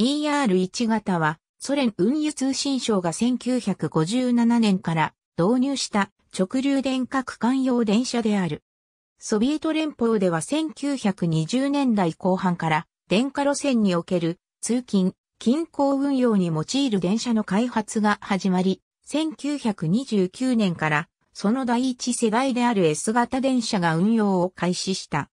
ER1 型は、ソ連運輸通信省が1957年から導入した直流電化区間用電車である。ソビエト連邦では1920年代後半から電化路線における通勤、近郊運用に用いる電車の開発が始まり、1929年からその第一世代である S 型電車が運用を開始した。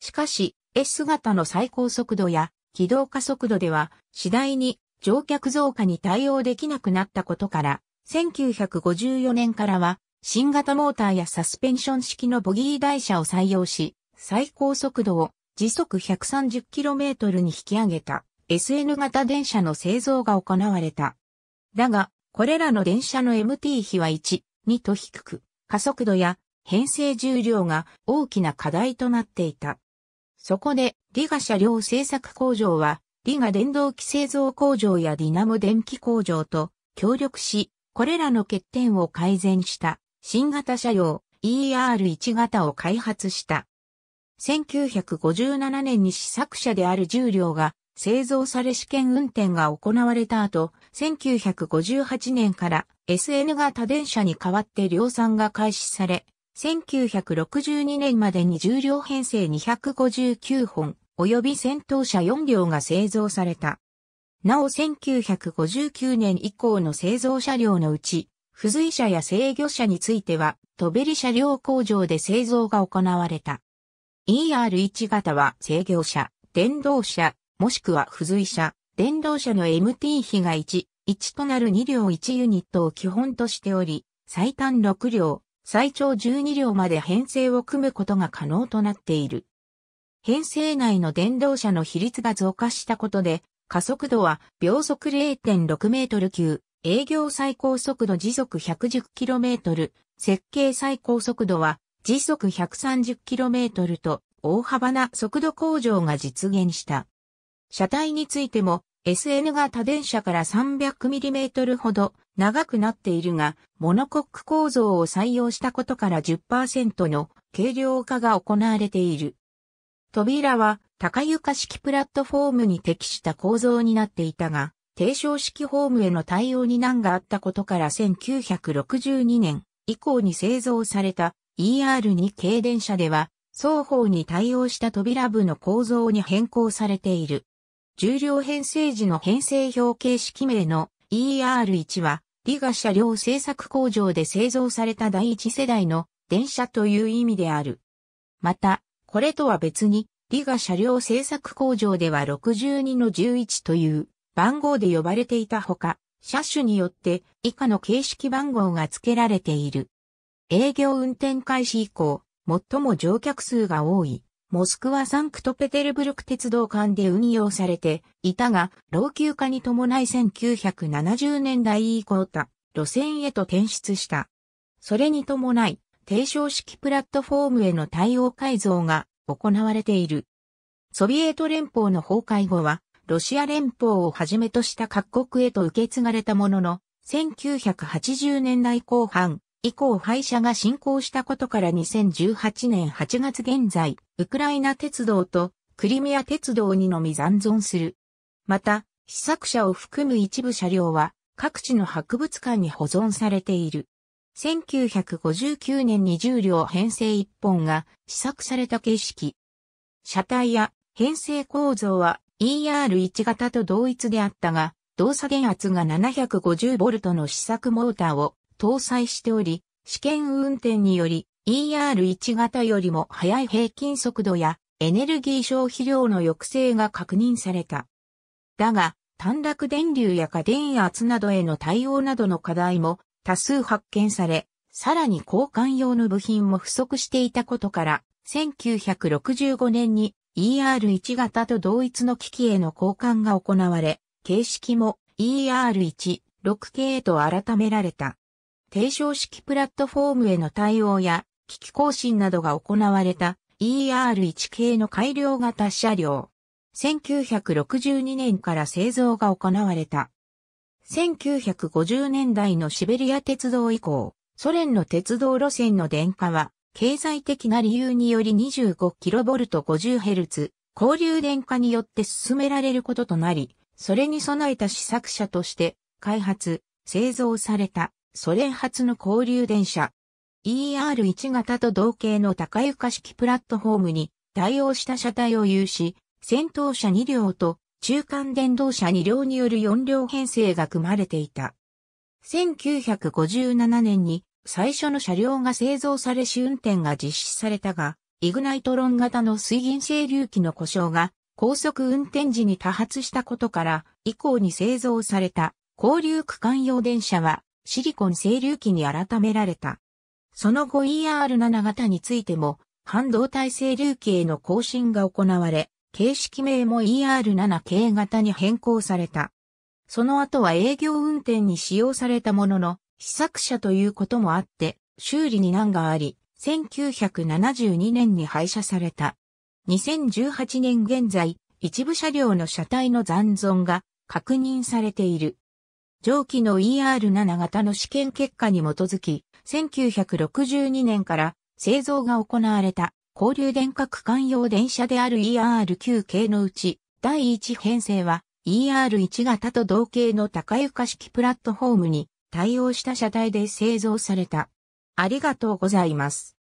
しかし、S 型の最高速度や軌道加速度では次第に乗客増加に対応できなくなったことから、1954年からは新型モーターやサスペンション式のボギー台車を採用し、最高速度を時速 130km に引き上げた SN 型電車の製造が行われた。だが、これらの電車の MT 比は1、2と低く、加速度や編成重量が大きな課題となっていた。そこで、リガ車両製作工場は、リガ電動機製造工場やディナモ電気工場と協力し、これらの欠点を改善した新型車両 ER1 型を開発した。1957年に試作車である重量が製造され試験運転が行われた後、1958年から SN 型電車に代わって量産が開始され、1962年までに重量編成259本、及び戦闘車4両が製造された。なお1959年以降の製造車両のうち、付随車や制御車については、トベリ車両工場で製造が行われた。ER1 型は制御車、電動車、もしくは付随車、電動車の MT 比が1、1となる2両1ユニットを基本としており、最短6両、最長12両まで編成を組むことが可能となっている。編成内の電動車の比率が増加したことで、加速度は秒速0.6メートル級、営業最高速度時速1 1 0トル、設計最高速度は時速1 3 0トルと大幅な速度向上が実現した。車体についても SN 型電車から3 0 0トルほど長くなっているが、モノコック構造を採用したことから10%の軽量化が行われている。扉は高床式プラットフォームに適した構造になっていたが、低床式ホームへの対応に難があったことから1962年以降に製造された ER2 軽電車では、双方に対応した扉部の構造に変更されている。重量編成時の編成表形式名の ER1 はリガ車両製作工場で製造された第一世代の電車という意味である。また、これとは別に、リガ車両製作工場では62の11という番号で呼ばれていたほか、車種によって以下の形式番号が付けられている。営業運転開始以降、最も乗客数が多いモスクワサンクトペテルブルク鉄道間で運用されていたが、老朽化に伴い1970年代以降た路線へと転出した。それに伴い、低床式プラットフォームへの対応改造が行われている。ソビエト連邦の崩壊後は、ロシア連邦をはじめとした各国へと受け継がれたものの、1980年代後半、以降廃車が進行したことから2018年8月現在、ウクライナ鉄道とクリミア鉄道にのみ残存する。また、試作車を含む一部車両は各地の博物館に保存されている。1959年に重0両編成1本が試作された形式。車体や編成構造は ER1 型と同一であったが、動作電圧が 750V の試作モーターを搭載しており、試験運転により ER1 型よりも速い平均速度やエネルギー消費量の抑制が確認された。だが、短絡電流や過電圧などへの対応などの課題も多数発見され、さらに交換用の部品も不足していたことから、1965年に ER1 型と同一の機器への交換が行われ、形式も ER16 系と改められた。低床式プラットフォームへの対応や、機器更新などが行われた ER1 系の改良型車両。1962年から製造が行われた。1950年代のシベリア鉄道以降、ソ連の鉄道路線の電化は、経済的な理由により 25kV50Hz、交流電化によって進められることとなり、それに備えた試作車として、開発、製造された。ソ連初の交流電車。ER1 型と同型の高床式プラットフォームに対応した車体を有し、先頭車2両と中間電動車2両による4両編成が組まれていた。1957年に最初の車両が製造され試運転が実施されたが、イグナイトロン型の水銀整流器の故障が高速運転時に多発したことから、以降に製造された交流区間用電車はシリコン整流器に改められた。その後 ER7 型についても、半導体整流器への更新が行われ、形式名も ER7 系型に変更された。その後は営業運転に使用されたものの、試作車ということもあって、修理に難があり、1972年に廃車された。2018年現在、一部車両の車体の残存が確認されている。上記の ER7 型の試験結果に基づき、1962年から製造が行われた交流電化区間用電車である ER9 系のうち、第1編成は ER1 型と同型の高床式プラットフォームに対応した車体で製造された。ありがとうございます。